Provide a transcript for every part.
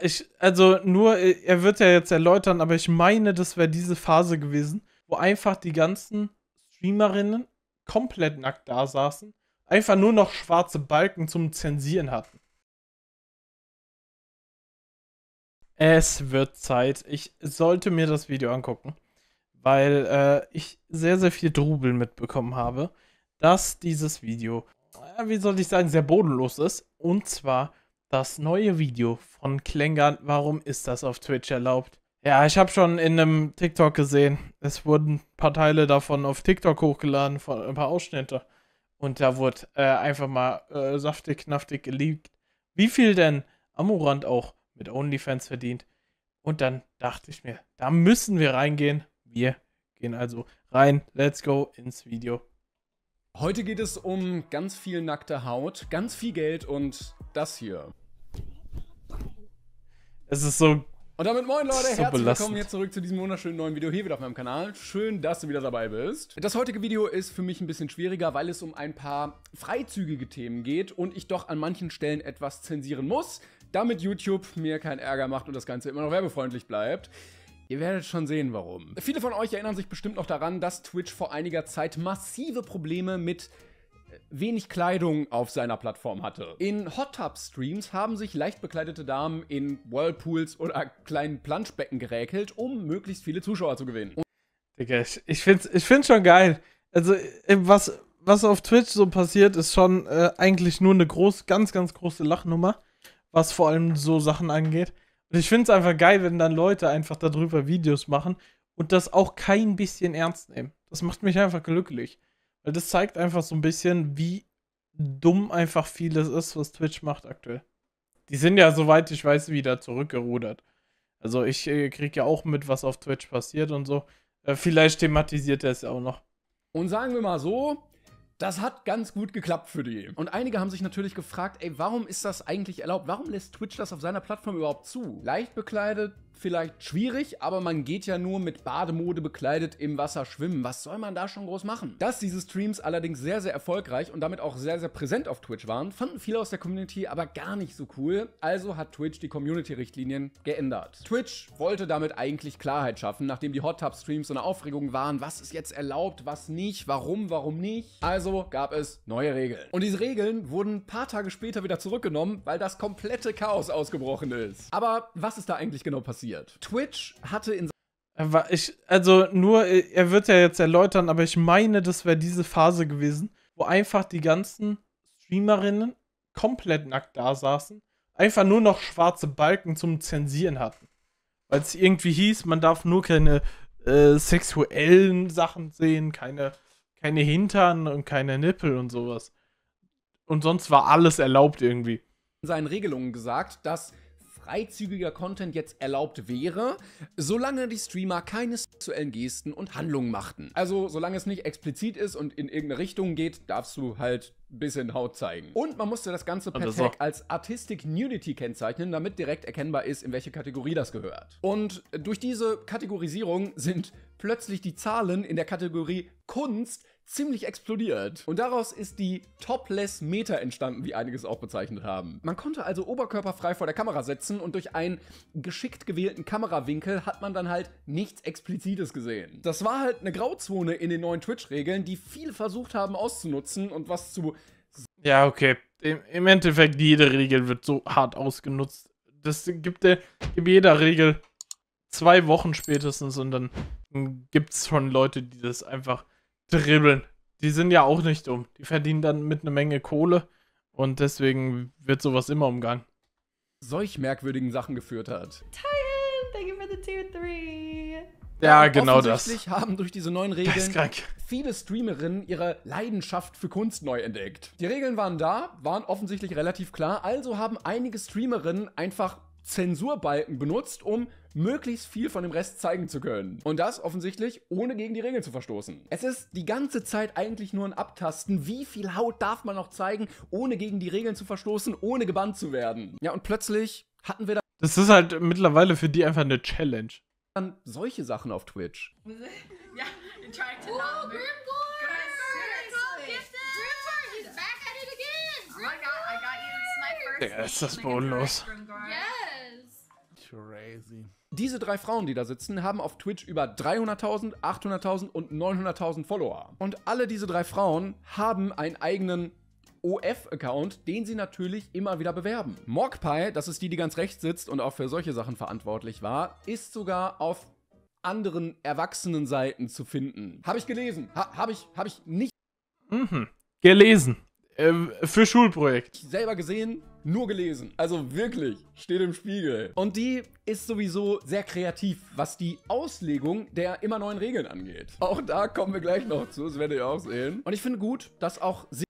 Ich, also nur, äh, er wird ja jetzt erläutern, aber ich meine, das wäre diese Phase gewesen, wo einfach die ganzen Streamerinnen komplett nackt da saßen, einfach nur noch schwarze Balken zum Zensieren hatten. Es wird Zeit. Ich sollte mir das Video angucken, weil äh, ich sehr, sehr viel Drubel mitbekommen habe, dass dieses Video, äh, wie soll ich sagen, sehr bodenlos ist. Und zwar das neue Video von Klängern, warum ist das auf Twitch erlaubt? Ja, ich habe schon in einem TikTok gesehen, es wurden ein paar Teile davon auf TikTok hochgeladen, von ein paar Ausschnitte. Und da wurde äh, einfach mal äh, saftig, knaftig geleakt, wie viel denn Amorant auch mit OnlyFans verdient. Und dann dachte ich mir, da müssen wir reingehen. Wir gehen also rein. Let's go ins Video. Heute geht es um ganz viel nackte Haut, ganz viel Geld und das hier. Es ist so. Und damit moin Leute, so herzlich belastend. willkommen hier zurück zu diesem wunderschönen neuen Video hier wieder auf meinem Kanal. Schön, dass du wieder dabei bist. Das heutige Video ist für mich ein bisschen schwieriger, weil es um ein paar freizügige Themen geht und ich doch an manchen Stellen etwas zensieren muss, damit YouTube mir keinen Ärger macht und das Ganze immer noch werbefreundlich bleibt. Ihr werdet schon sehen, warum. Viele von euch erinnern sich bestimmt noch daran, dass Twitch vor einiger Zeit massive Probleme mit wenig Kleidung auf seiner Plattform hatte. In Hot Tub Streams haben sich leicht bekleidete Damen in Whirlpools oder kleinen Planschbecken geräkelt, um möglichst viele Zuschauer zu gewinnen. Digga, ich, ich find's, ich find's schon geil. Also, was, was auf Twitch so passiert, ist schon äh, eigentlich nur eine groß, ganz, ganz große Lachnummer, was vor allem so Sachen angeht. Und ich find's einfach geil, wenn dann Leute einfach darüber Videos machen und das auch kein bisschen ernst nehmen. Das macht mich einfach glücklich das zeigt einfach so ein bisschen, wie dumm einfach vieles ist, was Twitch macht aktuell. Die sind ja, soweit ich weiß, wieder zurückgerudert. Also ich äh, kriege ja auch mit, was auf Twitch passiert und so. Äh, vielleicht thematisiert er es ja auch noch. Und sagen wir mal so, das hat ganz gut geklappt für die. Und einige haben sich natürlich gefragt, ey, warum ist das eigentlich erlaubt? Warum lässt Twitch das auf seiner Plattform überhaupt zu? Leicht bekleidet, vielleicht schwierig, aber man geht ja nur mit Bademode bekleidet im Wasser schwimmen. Was soll man da schon groß machen? Dass diese Streams allerdings sehr, sehr erfolgreich und damit auch sehr, sehr präsent auf Twitch waren, fanden viele aus der Community aber gar nicht so cool. Also hat Twitch die Community-Richtlinien geändert. Twitch wollte damit eigentlich Klarheit schaffen, nachdem die Hot Tub Streams so eine Aufregung waren. Was ist jetzt erlaubt, was nicht, warum, warum nicht? Also gab es neue Regeln. Und diese Regeln wurden ein paar Tage später wieder zurückgenommen, weil das komplette Chaos ausgebrochen ist. Aber was ist da eigentlich genau passiert? passiert. Twitch hatte in äh, ich, also nur, äh, er wird ja jetzt erläutern, aber ich meine, das wäre diese Phase gewesen, wo einfach die ganzen Streamerinnen komplett nackt da saßen, einfach nur noch schwarze Balken zum Zensieren hatten. Weil es irgendwie hieß, man darf nur keine äh, sexuellen Sachen sehen, keine, keine Hintern und keine Nippel und sowas. Und sonst war alles erlaubt irgendwie. In seinen Regelungen gesagt, dass freizügiger Content jetzt erlaubt wäre, solange die Streamer keine sexuellen Gesten und Handlungen machten. Also solange es nicht explizit ist und in irgendeine Richtung geht, darfst du halt bisschen Haut zeigen. Und man musste das Ganze per Tag als Artistic Nudity kennzeichnen, damit direkt erkennbar ist, in welche Kategorie das gehört. Und durch diese Kategorisierung sind plötzlich die Zahlen in der Kategorie Kunst ziemlich explodiert. Und daraus ist die Topless Meta entstanden, wie einige es auch bezeichnet haben. Man konnte also oberkörperfrei vor der Kamera setzen und durch einen geschickt gewählten Kamerawinkel hat man dann halt nichts Explizites gesehen. Das war halt eine Grauzone in den neuen Twitch-Regeln, die viel versucht haben auszunutzen und was zu... Ja, okay. Im, im Endeffekt, jede Regel wird so hart ausgenutzt. Das gibt der, in jeder Regel zwei Wochen spätestens und dann gibt es schon Leute, die das einfach dribbeln. Die sind ja auch nicht dumm. Die verdienen dann mit einer Menge Kohle und deswegen wird sowas immer umgangen. Solch merkwürdigen Sachen geführt hat. Time! Thank you for the tier 3. Ja, genau offensichtlich das. haben durch diese neuen Regeln viele Streamerinnen ihre Leidenschaft für Kunst neu entdeckt. Die Regeln waren da, waren offensichtlich relativ klar, also haben einige Streamerinnen einfach Zensurbalken benutzt, um möglichst viel von dem Rest zeigen zu können. Und das offensichtlich ohne gegen die Regeln zu verstoßen. Es ist die ganze Zeit eigentlich nur ein Abtasten, wie viel Haut darf man noch zeigen, ohne gegen die Regeln zu verstoßen, ohne gebannt zu werden. Ja, und plötzlich hatten wir da. Das ist halt mittlerweile für die einfach eine Challenge. Dann solche Sachen auf Twitch. ja, trying to not move. Oh Digga, ist das bodenlos. Yes. Crazy. Diese drei Frauen, die da sitzen, haben auf Twitch über 300.000, 800.000 und 900.000 Follower. Und alle diese drei Frauen haben einen eigenen OF-Account, den sie natürlich immer wieder bewerben. Mogpie, das ist die, die ganz rechts sitzt und auch für solche Sachen verantwortlich war, ist sogar auf anderen Erwachsenenseiten zu finden. Habe ich gelesen. Ha Habe ich, hab ich nicht. Mhm. Gelesen. Äh, für Schulprojekt. Ich selber gesehen, nur gelesen. Also wirklich, steht im Spiegel. Und die ist sowieso sehr kreativ, was die Auslegung der immer neuen Regeln angeht. Auch da kommen wir gleich noch zu, das werdet ihr auch sehen. Und ich finde gut, dass auch sie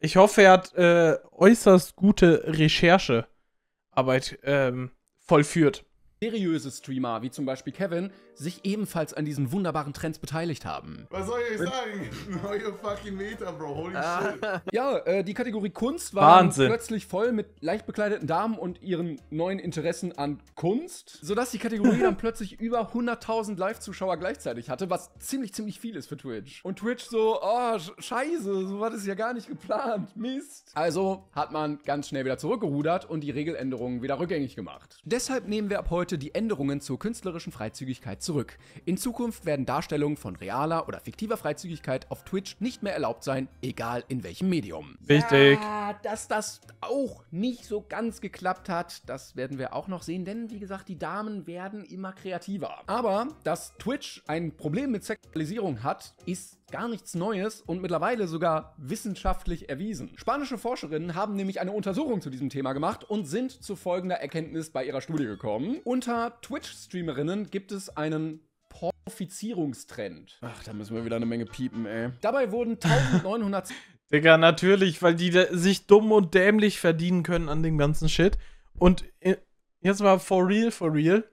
ich hoffe, er hat äh, äußerst gute Recherchearbeit ähm, vollführt seriöse Streamer, wie zum Beispiel Kevin, sich ebenfalls an diesen wunderbaren Trends beteiligt haben. Was soll ich sagen? Neue fucking Meter, Bro. Holy ah. shit. Ja, äh, die Kategorie Kunst war plötzlich voll mit leicht bekleideten Damen und ihren neuen Interessen an Kunst, sodass die Kategorie dann plötzlich über 100.000 Live-Zuschauer gleichzeitig hatte, was ziemlich, ziemlich viel ist für Twitch. Und Twitch so, oh, scheiße, so war das ja gar nicht geplant. Mist. Also hat man ganz schnell wieder zurückgerudert und die Regeländerungen wieder rückgängig gemacht. Deshalb nehmen wir ab heute die Änderungen zur künstlerischen Freizügigkeit zurück. In Zukunft werden Darstellungen von realer oder fiktiver Freizügigkeit auf Twitch nicht mehr erlaubt sein, egal in welchem Medium. Wichtig. Ja, dass das auch nicht so ganz geklappt hat, das werden wir auch noch sehen, denn wie gesagt, die Damen werden immer kreativer. Aber dass Twitch ein Problem mit Sexualisierung hat, ist Gar nichts Neues und mittlerweile sogar wissenschaftlich erwiesen. Spanische Forscherinnen haben nämlich eine Untersuchung zu diesem Thema gemacht und sind zu folgender Erkenntnis bei ihrer Studie gekommen. Unter Twitch-Streamerinnen gibt es einen Porfizierungstrend. Ach, da müssen wir wieder eine Menge piepen, ey. Dabei wurden 1900... Digga, natürlich, weil die sich dumm und dämlich verdienen können an dem ganzen Shit. Und äh, jetzt mal for real, for real.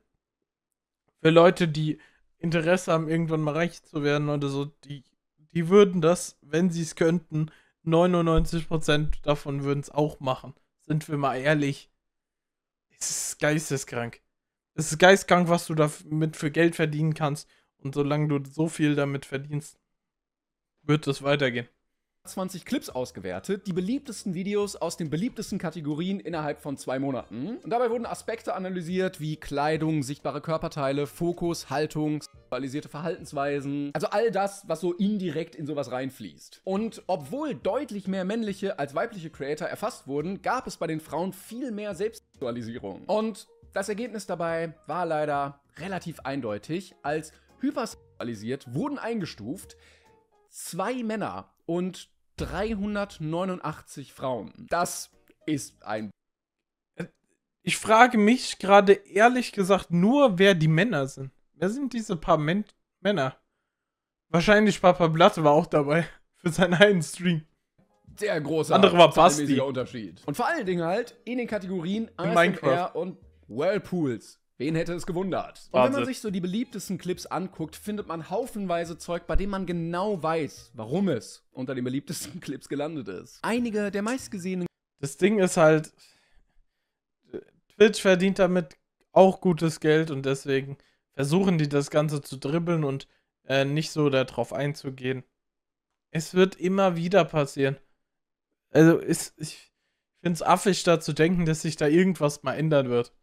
Für Leute, die Interesse haben, irgendwann mal reich zu werden oder so, die die würden das, wenn sie es könnten, 99% davon würden es auch machen. Sind wir mal ehrlich. Es ist geisteskrank. Es ist geisteskrank, was du damit für Geld verdienen kannst. Und solange du so viel damit verdienst, wird es weitergehen. 20 Clips ausgewertet, die beliebtesten Videos aus den beliebtesten Kategorien innerhalb von zwei Monaten. Und dabei wurden Aspekte analysiert wie Kleidung, sichtbare Körperteile, Fokus, Haltung sexualisierte Verhaltensweisen, also all das, was so indirekt in sowas reinfließt. Und obwohl deutlich mehr männliche als weibliche Creator erfasst wurden, gab es bei den Frauen viel mehr Selbstsexualisierung. Und das Ergebnis dabei war leider relativ eindeutig. Als hypersexualisiert wurden eingestuft zwei Männer und 389 Frauen. Das ist ein ich frage mich gerade ehrlich gesagt nur, wer die Männer sind. Wer sind diese paar Men Männer? Wahrscheinlich Papa Blatt war auch dabei. Für seinen einen Stream. Sehr großer Andere war Basti. Unterschied. Und vor allen Dingen halt in den Kategorien in ASMR Minecraft. und Whirlpools. Wen hätte es gewundert? Und wenn man sich so die beliebtesten Clips anguckt, findet man haufenweise Zeug, bei dem man genau weiß, warum es unter den beliebtesten Clips gelandet ist. Einige der meistgesehenen. Das Ding ist halt, Twitch verdient damit auch gutes Geld und deswegen versuchen die das Ganze zu dribbeln und äh, nicht so darauf einzugehen. Es wird immer wieder passieren. Also ist, ich finde es affig, da zu denken, dass sich da irgendwas mal ändern wird.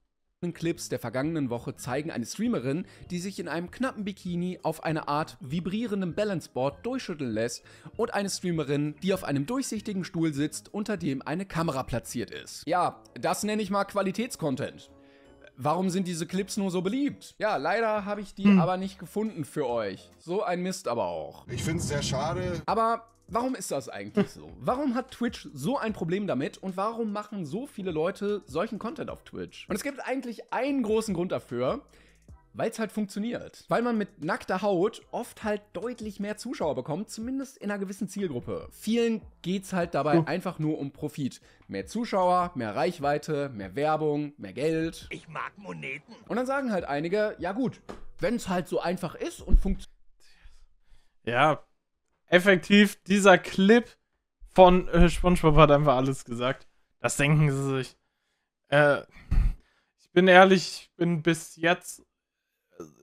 Clips der vergangenen Woche zeigen eine Streamerin, die sich in einem knappen Bikini auf eine Art vibrierendem Balanceboard durchschütteln lässt und eine Streamerin, die auf einem durchsichtigen Stuhl sitzt, unter dem eine Kamera platziert ist. Ja, das nenne ich mal Qualitätscontent. Warum sind diese Clips nur so beliebt? Ja, leider habe ich die hm. aber nicht gefunden für euch. So ein Mist aber auch. Ich finde es sehr schade. Aber Warum ist das eigentlich so? Warum hat Twitch so ein Problem damit und warum machen so viele Leute solchen Content auf Twitch? Und es gibt eigentlich einen großen Grund dafür, weil es halt funktioniert. Weil man mit nackter Haut oft halt deutlich mehr Zuschauer bekommt, zumindest in einer gewissen Zielgruppe. Vielen geht es halt dabei oh. einfach nur um Profit. Mehr Zuschauer, mehr Reichweite, mehr Werbung, mehr Geld. Ich mag Moneten. Und dann sagen halt einige, ja gut, wenn es halt so einfach ist und funktioniert. Ja, effektiv, dieser Clip von äh, SpongeBob hat einfach alles gesagt. Das denken sie sich. Äh, ich bin ehrlich, ich bin bis jetzt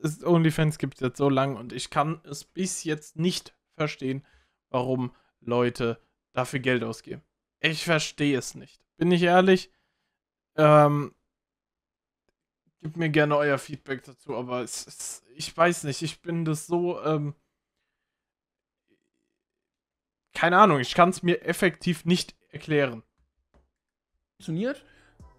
ist OnlyFans gibt es jetzt so lange und ich kann es bis jetzt nicht verstehen, warum Leute dafür Geld ausgeben. Ich verstehe es nicht. Bin ich ehrlich? Ähm, gebt mir gerne euer Feedback dazu, aber es, es, ich weiß nicht, ich bin das so, ähm, keine Ahnung, ich kann es mir effektiv nicht erklären. Funktioniert?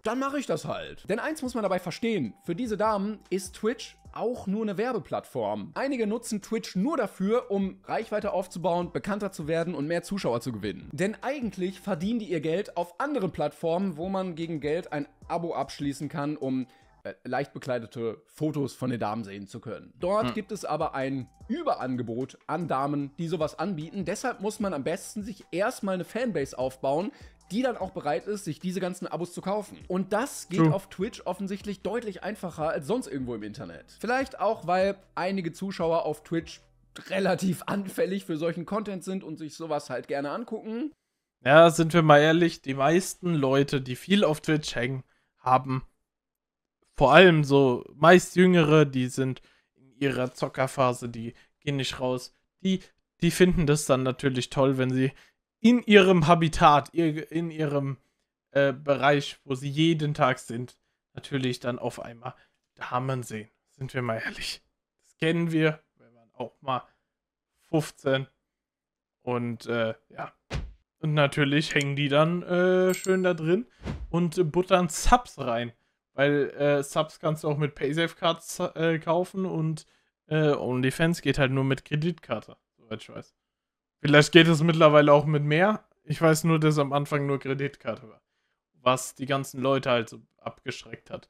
Dann mache ich das halt. Denn eins muss man dabei verstehen: Für diese Damen ist Twitch auch nur eine Werbeplattform. Einige nutzen Twitch nur dafür, um Reichweite aufzubauen, bekannter zu werden und mehr Zuschauer zu gewinnen. Denn eigentlich verdienen die ihr Geld auf anderen Plattformen, wo man gegen Geld ein Abo abschließen kann, um äh, leicht bekleidete Fotos von den Damen sehen zu können. Dort hm. gibt es aber ein Überangebot an Damen, die sowas anbieten. Deshalb muss man am besten sich erstmal eine Fanbase aufbauen, die dann auch bereit ist, sich diese ganzen Abos zu kaufen. Und das geht True. auf Twitch offensichtlich deutlich einfacher als sonst irgendwo im Internet. Vielleicht auch, weil einige Zuschauer auf Twitch relativ anfällig für solchen Content sind und sich sowas halt gerne angucken. Ja, sind wir mal ehrlich, die meisten Leute, die viel auf Twitch hängen, haben vor allem so meist Jüngere, die sind in ihrer Zockerphase, die gehen nicht raus, die, die finden das dann natürlich toll, wenn sie in ihrem Habitat, in ihrem äh, Bereich, wo sie jeden Tag sind, natürlich dann auf einmal Damen sehen. Sind wir mal ehrlich. Das kennen wir, wenn man auch mal 15 und äh, ja. Und natürlich hängen die dann äh, schön da drin und buttern Subs rein. Weil äh, Subs kannst du auch mit PaySafe-Cards äh, kaufen und äh, OnlyFans geht halt nur mit Kreditkarte, soweit ich weiß. Vielleicht geht es mittlerweile auch mit mehr. Ich weiß nur, dass am Anfang nur Kreditkarte war. Was die ganzen Leute halt so abgeschreckt hat.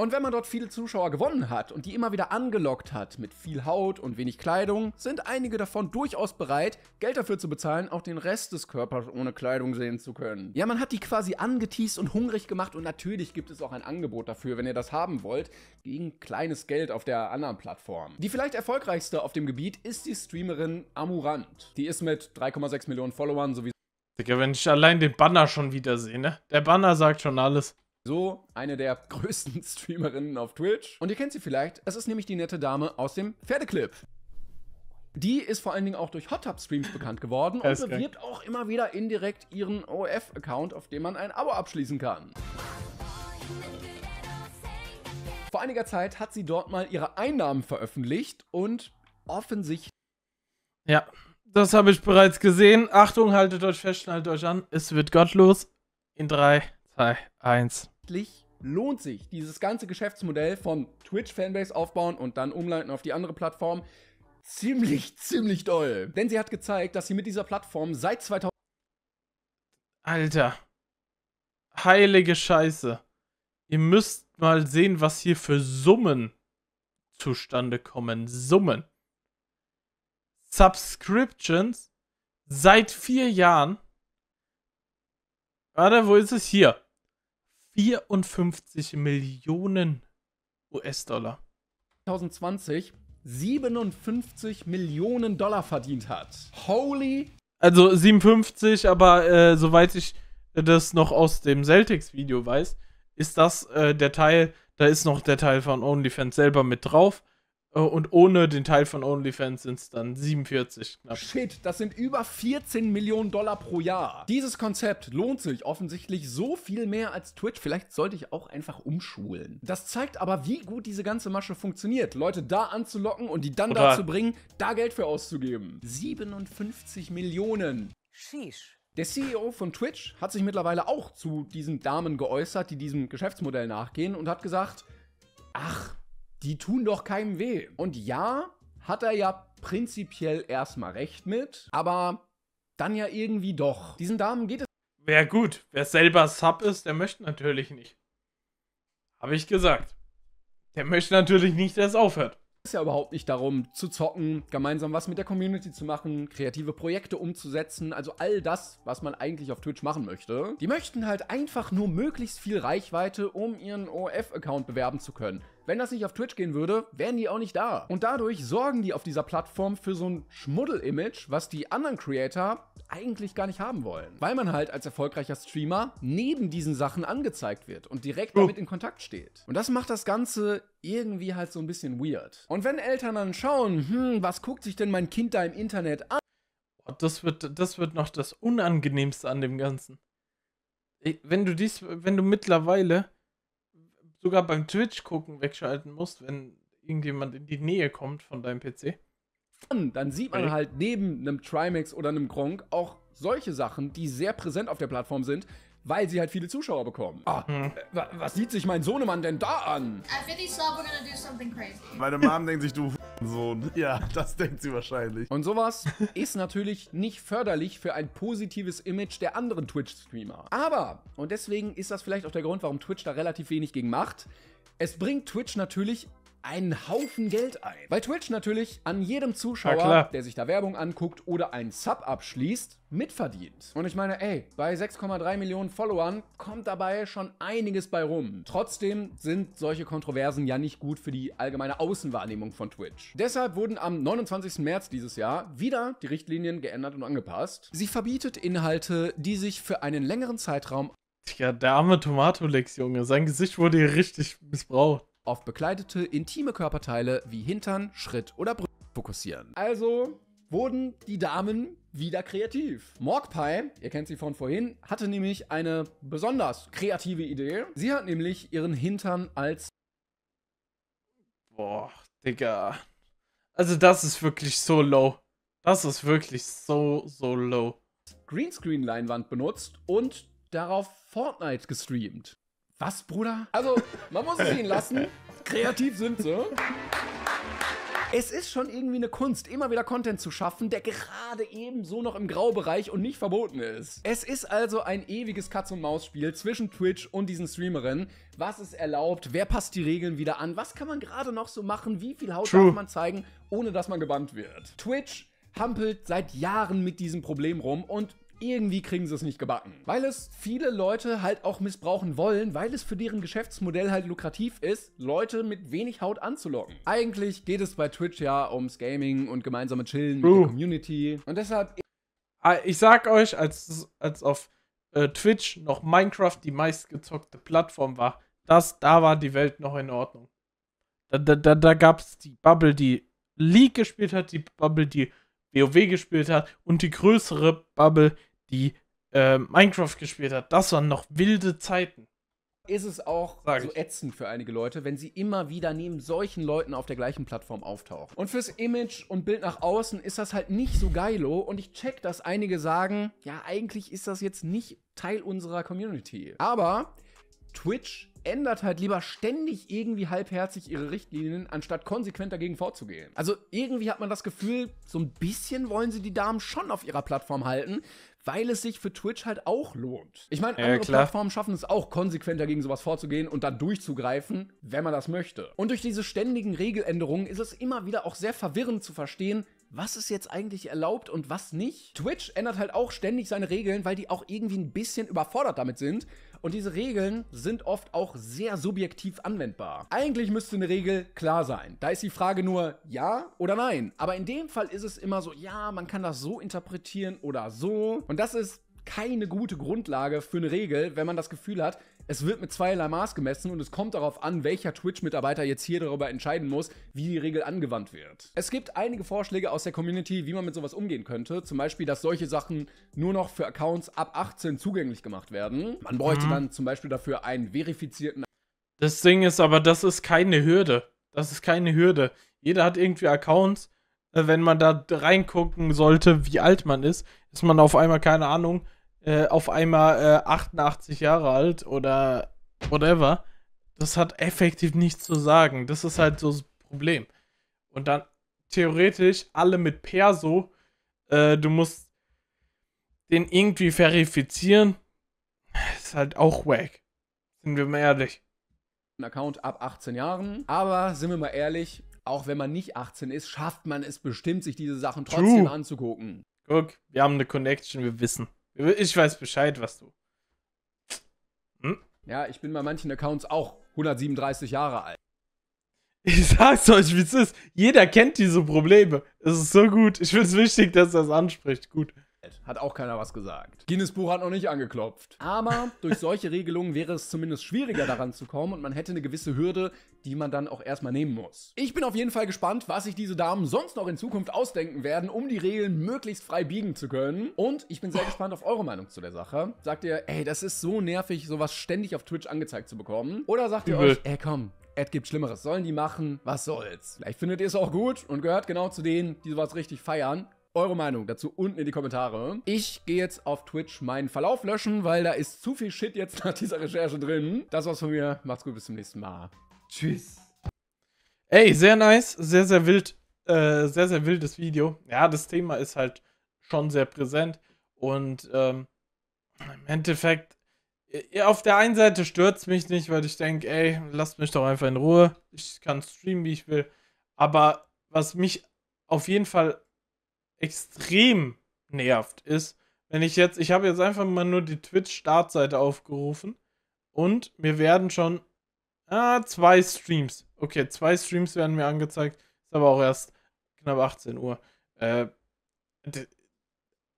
Und wenn man dort viele Zuschauer gewonnen hat und die immer wieder angelockt hat mit viel Haut und wenig Kleidung, sind einige davon durchaus bereit, Geld dafür zu bezahlen, auch den Rest des Körpers ohne Kleidung sehen zu können. Ja, man hat die quasi angeteased und hungrig gemacht und natürlich gibt es auch ein Angebot dafür, wenn ihr das haben wollt, gegen kleines Geld auf der anderen Plattform. Die vielleicht erfolgreichste auf dem Gebiet ist die Streamerin Amurant. Die ist mit 3,6 Millionen Followern sowieso... Digga, wenn ich allein den Banner schon wieder sehe, ne? Der Banner sagt schon alles. So, eine der größten Streamerinnen auf Twitch. Und ihr kennt sie vielleicht, es ist nämlich die nette Dame aus dem Pferdeclip. Die ist vor allen Dingen auch durch Hot Tub Streams bekannt geworden und bewirbt auch immer wieder indirekt ihren OF-Account, auf dem man ein Abo abschließen kann. Vor einiger Zeit hat sie dort mal ihre Einnahmen veröffentlicht und offensichtlich. Ja, das habe ich bereits gesehen. Achtung, haltet euch fest, haltet euch an. Es wird gottlos. In 3, 2, 1 letztlich lohnt sich dieses ganze Geschäftsmodell von Twitch-Fanbase aufbauen und dann umleiten auf die andere Plattform ziemlich, ziemlich doll. Denn sie hat gezeigt, dass sie mit dieser Plattform seit 2000... Alter. Heilige Scheiße. Ihr müsst mal sehen, was hier für Summen zustande kommen. Summen. Subscriptions seit vier Jahren. Warte, wo ist es hier? 54 Millionen US-Dollar. 2020 57 Millionen Dollar verdient hat. Holy. Also 57, aber äh, soweit ich das noch aus dem Celtics-Video weiß, ist das äh, der Teil, da ist noch der Teil von OnlyFans selber mit drauf. Äh, und ohne den Teil von OnlyFans sind es dann 47 knapp. Shit, das sind über 14 Millionen Dollar pro Jahr. Dieses Konzept lohnt sich offensichtlich so viel mehr als Twitch. Vielleicht sollte ich auch einfach umschulen. Das zeigt aber, wie gut diese ganze Masche funktioniert. Leute da anzulocken und die dann dazu bringen, da Geld für auszugeben. 57 Millionen. Sheesh. Der CEO von Twitch hat sich mittlerweile auch zu diesen Damen geäußert, die diesem Geschäftsmodell nachgehen und hat gesagt, ach, die tun doch keinem weh. Und ja, hat er ja prinzipiell erstmal recht mit, aber dann ja irgendwie doch. Diesen Damen geht es. Wäre gut. Wer selber Sub ist, der möchte natürlich nicht. Habe ich gesagt. Der möchte natürlich nicht, dass es aufhört. Es ist ja überhaupt nicht darum, zu zocken, gemeinsam was mit der Community zu machen, kreative Projekte umzusetzen, also all das, was man eigentlich auf Twitch machen möchte. Die möchten halt einfach nur möglichst viel Reichweite, um ihren OF-Account bewerben zu können. Wenn das nicht auf Twitch gehen würde, wären die auch nicht da. Und dadurch sorgen die auf dieser Plattform für so ein Schmuddel-Image, was die anderen Creator eigentlich gar nicht haben wollen. Weil man halt als erfolgreicher Streamer neben diesen Sachen angezeigt wird und direkt damit in Kontakt steht. Und das macht das Ganze irgendwie halt so ein bisschen weird. Und wenn Eltern dann schauen, hm, was guckt sich denn mein Kind da im Internet an? Oh, das wird, das wird noch das Unangenehmste an dem Ganzen. Wenn du dies, wenn du mittlerweile sogar beim Twitch-Gucken wegschalten musst, wenn irgendjemand in die Nähe kommt von deinem PC. Dann, dann sieht man halt neben einem Trimax oder einem Gronk auch solche Sachen, die sehr präsent auf der Plattform sind, weil sie halt viele Zuschauer bekommen. Ah, mhm. äh, was sieht sich mein Sohnemann denn da an? Meine Mom denkt sich, du Sohn. Ja, das denkt sie wahrscheinlich. Und sowas ist natürlich nicht förderlich für ein positives Image der anderen Twitch-Streamer. Aber, und deswegen ist das vielleicht auch der Grund, warum Twitch da relativ wenig gegen macht, es bringt Twitch natürlich einen Haufen Geld ein. Weil Twitch natürlich an jedem Zuschauer, der sich da Werbung anguckt oder einen Sub abschließt, mitverdient. Und ich meine, ey, bei 6,3 Millionen Followern kommt dabei schon einiges bei rum. Trotzdem sind solche Kontroversen ja nicht gut für die allgemeine Außenwahrnehmung von Twitch. Deshalb wurden am 29. März dieses Jahr wieder die Richtlinien geändert und angepasst. Sie verbietet Inhalte, die sich für einen längeren Zeitraum Tja, der arme Tomatolex, Junge. Sein Gesicht wurde hier richtig missbraucht auf bekleidete, intime Körperteile wie Hintern, Schritt oder Brüste fokussieren. Also wurden die Damen wieder kreativ. Morgpie, ihr kennt sie von vorhin, hatte nämlich eine besonders kreative Idee. Sie hat nämlich ihren Hintern als... Boah, Digga. Also das ist wirklich so low. Das ist wirklich so, so low. Greenscreen-Leinwand benutzt und darauf Fortnite gestreamt. Was, Bruder? Also, man muss es ihnen lassen. Kreativ sind sie. Es ist schon irgendwie eine Kunst, immer wieder Content zu schaffen, der gerade eben so noch im Graubereich und nicht verboten ist. Es ist also ein ewiges Katz-und-Maus-Spiel zwischen Twitch und diesen Streamerinnen. Was ist erlaubt? Wer passt die Regeln wieder an? Was kann man gerade noch so machen? Wie viel Haut True. darf man zeigen, ohne dass man gebannt wird? Twitch hampelt seit Jahren mit diesem Problem rum und irgendwie kriegen sie es nicht gebacken. Weil es viele Leute halt auch missbrauchen wollen, weil es für deren Geschäftsmodell halt lukrativ ist, Leute mit wenig Haut anzulocken. Eigentlich geht es bei Twitch ja ums Gaming und gemeinsame Chillen True. mit der Community. Und deshalb... Ah, ich sag euch, als, als auf äh, Twitch noch Minecraft die meistgezockte Plattform war, das, da war die Welt noch in Ordnung. Da, da, da, da gab es die Bubble, die League gespielt hat, die Bubble, die WoW gespielt hat und die größere Bubble, die äh, Minecraft gespielt hat. Das waren noch wilde Zeiten. Ist es auch Sag so ich. ätzend für einige Leute, wenn sie immer wieder neben solchen Leuten auf der gleichen Plattform auftauchen. Und fürs Image und Bild nach außen ist das halt nicht so geilo. Und ich check, dass einige sagen, ja, eigentlich ist das jetzt nicht Teil unserer Community. Aber Twitch ändert halt lieber ständig irgendwie halbherzig ihre Richtlinien, anstatt konsequent dagegen vorzugehen. Also irgendwie hat man das Gefühl, so ein bisschen wollen sie die Damen schon auf ihrer Plattform halten, weil es sich für Twitch halt auch lohnt. Ich meine, andere ja, Plattformen schaffen es auch, konsequenter gegen sowas vorzugehen und dann durchzugreifen, wenn man das möchte. Und durch diese ständigen Regeländerungen ist es immer wieder auch sehr verwirrend zu verstehen, was ist jetzt eigentlich erlaubt und was nicht. Twitch ändert halt auch ständig seine Regeln, weil die auch irgendwie ein bisschen überfordert damit sind. Und diese Regeln sind oft auch sehr subjektiv anwendbar. Eigentlich müsste eine Regel klar sein. Da ist die Frage nur ja oder nein. Aber in dem Fall ist es immer so, ja, man kann das so interpretieren oder so. Und das ist keine gute Grundlage für eine Regel, wenn man das Gefühl hat, es wird mit zweierlei Maß gemessen und es kommt darauf an, welcher Twitch-Mitarbeiter jetzt hier darüber entscheiden muss, wie die Regel angewandt wird. Es gibt einige Vorschläge aus der Community, wie man mit sowas umgehen könnte. Zum Beispiel, dass solche Sachen nur noch für Accounts ab 18 zugänglich gemacht werden. Man bräuchte mhm. dann zum Beispiel dafür einen verifizierten. Das Ding ist aber, das ist keine Hürde. Das ist keine Hürde. Jeder hat irgendwie Accounts. Äh, wenn man da reingucken sollte, wie alt man ist, ist man auf einmal, keine Ahnung, äh, auf einmal äh, 88 Jahre alt oder whatever. Das hat effektiv nichts zu sagen. Das ist halt so das Problem. Und dann theoretisch alle mit Perso. Äh, du musst den irgendwie verifizieren. Ist halt auch wack. Sind wir mal ehrlich. Ein Account ab 18 Jahren. Aber sind wir mal ehrlich, auch wenn man nicht 18 ist, schafft man es bestimmt, sich diese Sachen trotzdem True. anzugucken. Guck, wir haben eine Connection, wir wissen. Ich weiß Bescheid, was du. Hm? Ja, ich bin bei manchen Accounts auch 137 Jahre alt. Ich sag's euch, wie es ist. Jeder kennt diese Probleme. Es ist so gut. Ich find's wichtig, dass das anspricht. Gut. Hat auch keiner was gesagt. Guinness Buch hat noch nicht angeklopft. Aber durch solche Regelungen wäre es zumindest schwieriger daran zu kommen und man hätte eine gewisse Hürde, die man dann auch erstmal nehmen muss. Ich bin auf jeden Fall gespannt, was sich diese Damen sonst noch in Zukunft ausdenken werden, um die Regeln möglichst frei biegen zu können. Und ich bin sehr gespannt auf eure Meinung zu der Sache. Sagt ihr, ey, das ist so nervig, sowas ständig auf Twitch angezeigt zu bekommen? Oder sagt ihr euch, ey, komm, Ed gibt Schlimmeres. Sollen die machen? Was soll's? Vielleicht findet ihr es auch gut und gehört genau zu denen, die sowas richtig feiern eure Meinung dazu unten in die Kommentare. Ich gehe jetzt auf Twitch meinen Verlauf löschen, weil da ist zu viel Shit jetzt nach dieser Recherche drin. Das war's von mir. Macht's gut, bis zum nächsten Mal. Tschüss. Ey, sehr nice, sehr, sehr wild, äh, sehr, sehr wildes Video. Ja, das Thema ist halt schon sehr präsent und ähm, im Endeffekt, äh, auf der einen Seite stört mich nicht, weil ich denke, ey, lasst mich doch einfach in Ruhe. Ich kann streamen, wie ich will. Aber was mich auf jeden Fall extrem nervt, ist, wenn ich jetzt, ich habe jetzt einfach mal nur die Twitch-Startseite aufgerufen und mir werden schon ah, zwei Streams. Okay, zwei Streams werden mir angezeigt, ist aber auch erst knapp 18 Uhr. Äh,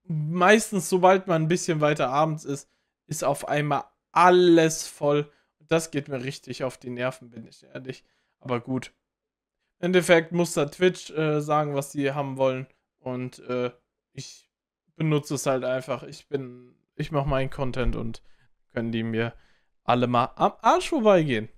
meistens, sobald man ein bisschen weiter abends ist, ist auf einmal alles voll. Das geht mir richtig auf die Nerven, bin ich ehrlich. Aber gut. Im Endeffekt muss da Twitch äh, sagen, was sie haben wollen. Und äh, ich benutze es halt einfach. Ich bin, ich mache meinen Content und können die mir alle mal am Arsch vorbeigehen.